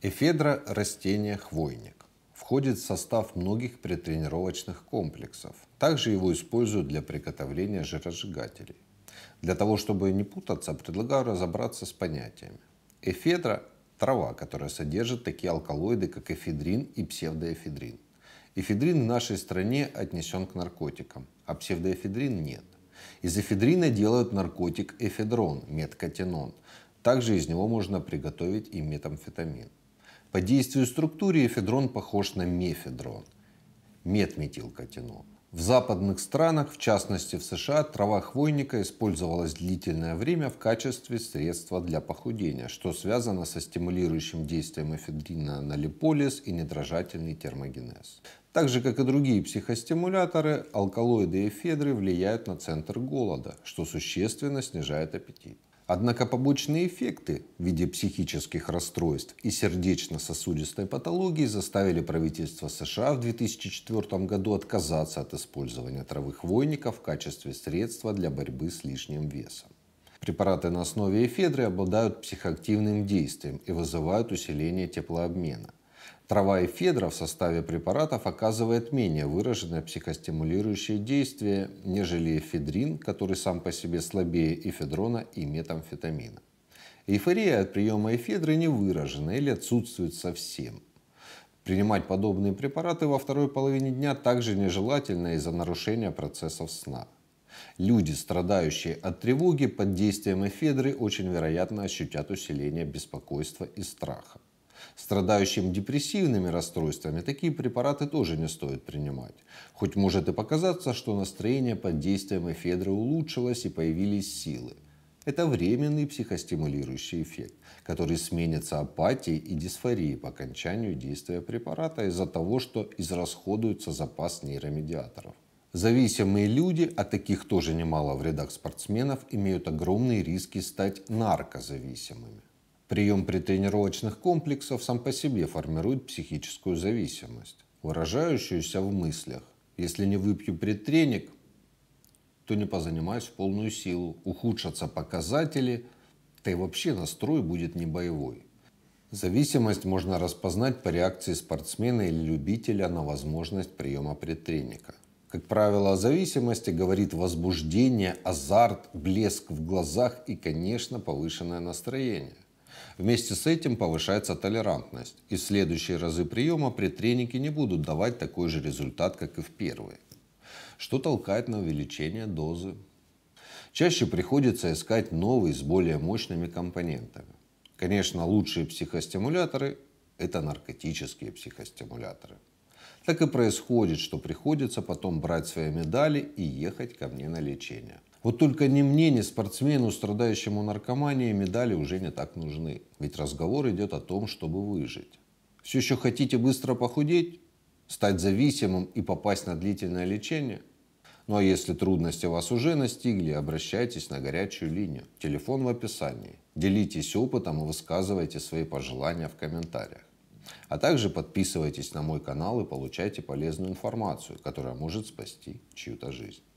Эфедра – растение хвойник. Входит в состав многих претренировочных комплексов. Также его используют для приготовления жиросжигателей. Для того, чтобы не путаться, предлагаю разобраться с понятиями. Эфедра – трава, которая содержит такие алкалоиды, как эфедрин и псевдоэфедрин. Эфедрин в нашей стране отнесен к наркотикам, а псевдоэфедрин нет. Из эфедрина делают наркотик эфедрон, меткотинон. Также из него можно приготовить и метамфетамин. По действию структуре эфедрон похож на мефедрон, метметилкатинол. В западных странах, в частности в США, трава хвойника использовалась длительное время в качестве средства для похудения, что связано со стимулирующим действием эфедрина на липолиз и недрожательный термогенез. Так же, как и другие психостимуляторы, алкалоиды эфедры влияют на центр голода, что существенно снижает аппетит. Однако побочные эффекты в виде психических расстройств и сердечно-сосудистой патологии заставили правительство США в 2004 году отказаться от использования травы хвойника в качестве средства для борьбы с лишним весом. Препараты на основе эфедры обладают психоактивным действием и вызывают усиление теплообмена. Трава эфедра в составе препаратов оказывает менее выраженное психостимулирующее действие, нежели эфедрин, который сам по себе слабее эфедрона и метамфетамина. Эйфория от приема эфедры не выражена или отсутствует совсем. Принимать подобные препараты во второй половине дня также нежелательно из-за нарушения процессов сна. Люди, страдающие от тревоги под действием эфедры, очень вероятно ощутят усиление беспокойства и страха. Страдающим депрессивными расстройствами такие препараты тоже не стоит принимать. Хоть может и показаться, что настроение под действием эфедра улучшилось и появились силы. Это временный психостимулирующий эффект, который сменится апатией и дисфорией по окончанию действия препарата из-за того, что израсходуется запас нейромедиаторов. Зависимые люди, а таких тоже немало в рядах спортсменов, имеют огромные риски стать наркозависимыми. Прием притренировочных комплексов сам по себе формирует психическую зависимость, выражающуюся в мыслях. Если не выпью предтреник, то не позанимаюсь в полную силу, ухудшатся показатели, да и вообще настрой будет не боевой. Зависимость можно распознать по реакции спортсмена или любителя на возможность приема предтреника. Как правило, о зависимости говорит возбуждение, азарт, блеск в глазах и, конечно, повышенное настроение. Вместе с этим повышается толерантность, и в следующие разы приема предтреники не будут давать такой же результат, как и в первые, что толкает на увеличение дозы. Чаще приходится искать новые с более мощными компонентами. Конечно, лучшие психостимуляторы – это наркотические психостимуляторы. Так и происходит, что приходится потом брать свои медали и ехать ко мне на лечение. Вот только ни мне, ни спортсмену, страдающему наркоманией, медали уже не так нужны. Ведь разговор идет о том, чтобы выжить. Все еще хотите быстро похудеть? Стать зависимым и попасть на длительное лечение? Ну а если трудности вас уже настигли, обращайтесь на горячую линию. Телефон в описании. Делитесь опытом и высказывайте свои пожелания в комментариях. А также подписывайтесь на мой канал и получайте полезную информацию, которая может спасти чью-то жизнь.